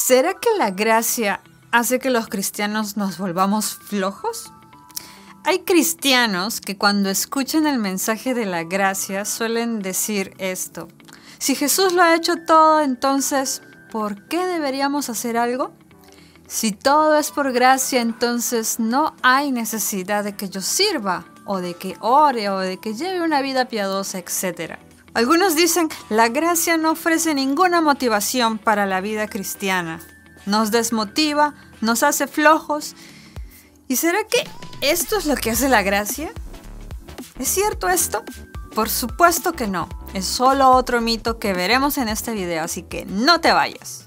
¿Será que la gracia hace que los cristianos nos volvamos flojos? Hay cristianos que cuando escuchan el mensaje de la gracia suelen decir esto. Si Jesús lo ha hecho todo, entonces, ¿por qué deberíamos hacer algo? Si todo es por gracia, entonces no hay necesidad de que yo sirva, o de que ore, o de que lleve una vida piadosa, etcétera. Algunos dicen, la gracia no ofrece ninguna motivación para la vida cristiana. Nos desmotiva, nos hace flojos. ¿Y será que esto es lo que hace la gracia? ¿Es cierto esto? Por supuesto que no. Es solo otro mito que veremos en este video, así que no te vayas.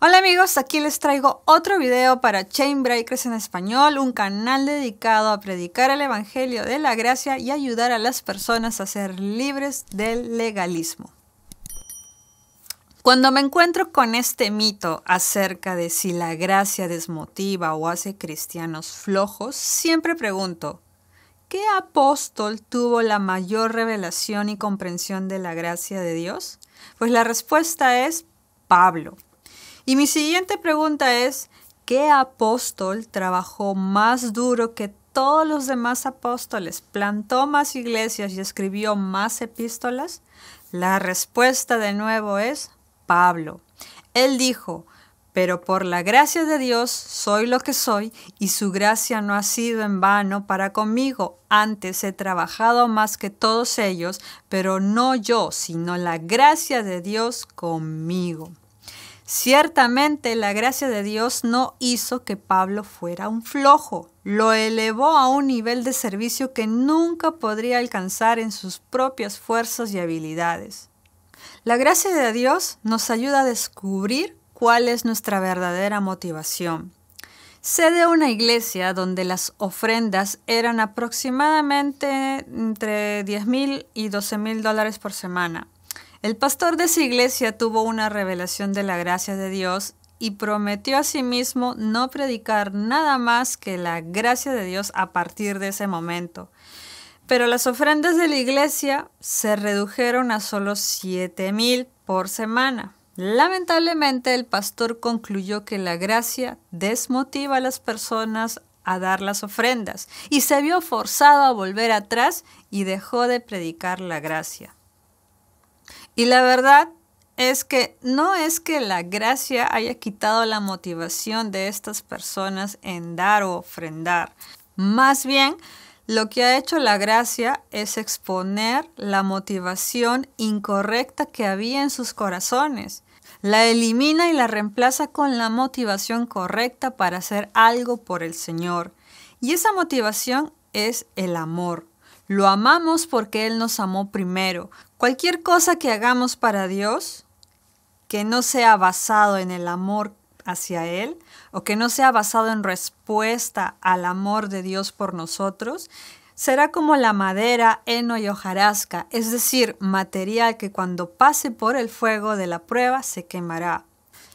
Hola amigos, aquí les traigo otro video para Chainbreakers en español, un canal dedicado a predicar el evangelio de la gracia y ayudar a las personas a ser libres del legalismo. Cuando me encuentro con este mito acerca de si la gracia desmotiva o hace cristianos flojos, siempre pregunto, ¿qué apóstol tuvo la mayor revelación y comprensión de la gracia de Dios? Pues la respuesta es Pablo. Y mi siguiente pregunta es, ¿qué apóstol trabajó más duro que todos los demás apóstoles, plantó más iglesias y escribió más epístolas? La respuesta de nuevo es Pablo. Él dijo, pero por la gracia de Dios soy lo que soy y su gracia no ha sido en vano para conmigo. Antes he trabajado más que todos ellos, pero no yo, sino la gracia de Dios conmigo. Ciertamente la gracia de Dios no hizo que Pablo fuera un flojo, lo elevó a un nivel de servicio que nunca podría alcanzar en sus propias fuerzas y habilidades. La gracia de Dios nos ayuda a descubrir cuál es nuestra verdadera motivación. Sé de una iglesia donde las ofrendas eran aproximadamente entre 10 mil y 12 mil dólares por semana. El pastor de esa iglesia tuvo una revelación de la gracia de Dios y prometió a sí mismo no predicar nada más que la gracia de Dios a partir de ese momento. Pero las ofrendas de la iglesia se redujeron a solo 7 mil por semana. Lamentablemente el pastor concluyó que la gracia desmotiva a las personas a dar las ofrendas y se vio forzado a volver atrás y dejó de predicar la gracia. Y la verdad es que no es que la gracia haya quitado la motivación de estas personas en dar o ofrendar. Más bien, lo que ha hecho la gracia es exponer la motivación incorrecta que había en sus corazones la elimina y la reemplaza con la motivación correcta para hacer algo por el Señor. Y esa motivación es el amor. Lo amamos porque Él nos amó primero. Cualquier cosa que hagamos para Dios que no sea basado en el amor hacia Él o que no sea basado en respuesta al amor de Dios por nosotros, será como la madera, heno y hojarasca, es decir, material que cuando pase por el fuego de la prueba se quemará.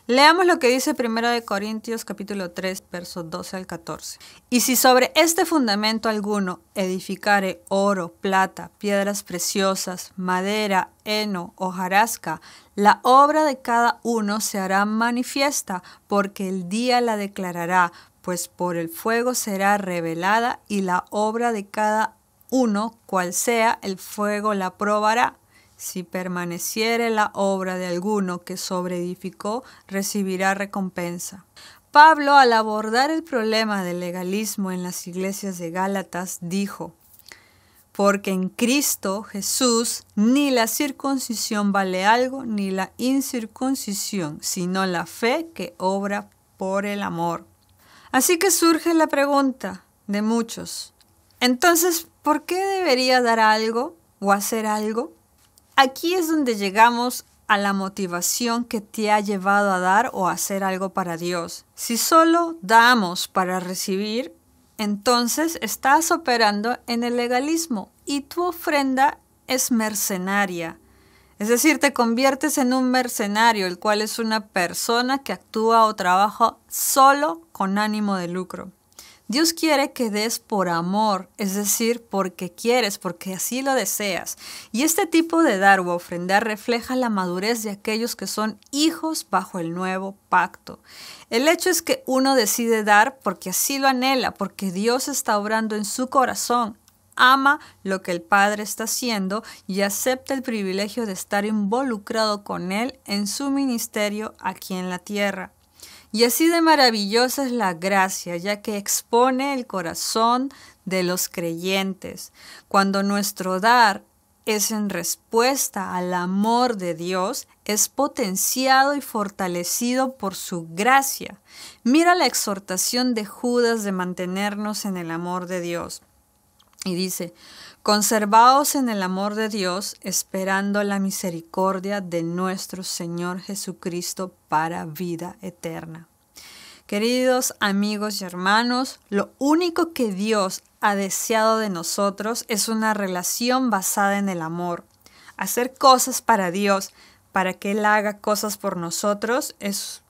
Leamos lo que dice 1 Corintios capítulo 3, versos 12 al 14. Y si sobre este fundamento alguno edificare oro, plata, piedras preciosas, madera, heno, hojarasca, la obra de cada uno se hará manifiesta, porque el día la declarará, pues por el fuego será revelada y la obra de cada uno, cual sea, el fuego la probará. Si permaneciere la obra de alguno que sobreedificó, recibirá recompensa. Pablo, al abordar el problema del legalismo en las iglesias de Gálatas, dijo, porque en Cristo Jesús ni la circuncisión vale algo, ni la incircuncisión, sino la fe que obra por el amor. Así que surge la pregunta de muchos. Entonces, ¿por qué debería dar algo o hacer algo? Aquí es donde llegamos a la motivación que te ha llevado a dar o hacer algo para Dios. Si solo damos para recibir, entonces estás operando en el legalismo y tu ofrenda es mercenaria. Es decir, te conviertes en un mercenario, el cual es una persona que actúa o trabaja solo con ánimo de lucro. Dios quiere que des por amor, es decir, porque quieres, porque así lo deseas. Y este tipo de dar o ofrendar refleja la madurez de aquellos que son hijos bajo el nuevo pacto. El hecho es que uno decide dar porque así lo anhela, porque Dios está obrando en su corazón ama lo que el Padre está haciendo y acepta el privilegio de estar involucrado con Él en su ministerio aquí en la tierra. Y así de maravillosa es la gracia, ya que expone el corazón de los creyentes. Cuando nuestro dar es en respuesta al amor de Dios, es potenciado y fortalecido por su gracia. Mira la exhortación de Judas de mantenernos en el amor de Dios. Y dice, conservaos en el amor de Dios, esperando la misericordia de nuestro Señor Jesucristo para vida eterna. Queridos amigos y hermanos, lo único que Dios ha deseado de nosotros es una relación basada en el amor. Hacer cosas para Dios, para que Él haga cosas por nosotros, es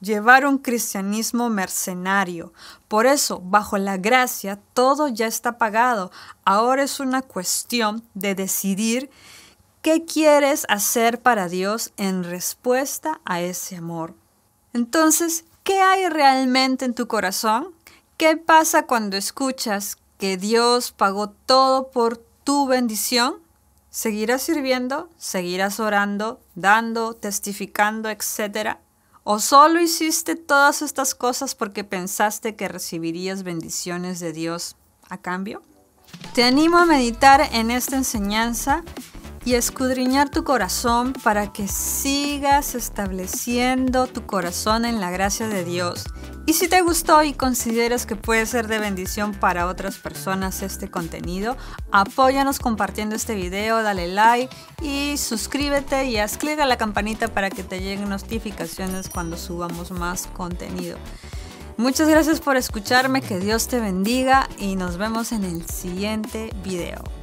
Llevar un cristianismo mercenario. Por eso, bajo la gracia, todo ya está pagado. Ahora es una cuestión de decidir qué quieres hacer para Dios en respuesta a ese amor. Entonces, ¿qué hay realmente en tu corazón? ¿Qué pasa cuando escuchas que Dios pagó todo por tu bendición? ¿Seguirás sirviendo? ¿Seguirás orando, dando, testificando, etcétera? ¿O solo hiciste todas estas cosas porque pensaste que recibirías bendiciones de Dios a cambio? Te animo a meditar en esta enseñanza y escudriñar tu corazón para que sigas estableciendo tu corazón en la gracia de Dios y si te gustó y consideras que puede ser de bendición para otras personas este contenido, apóyanos compartiendo este video, dale like y suscríbete y haz clic a la campanita para que te lleguen notificaciones cuando subamos más contenido. Muchas gracias por escucharme, que Dios te bendiga y nos vemos en el siguiente video.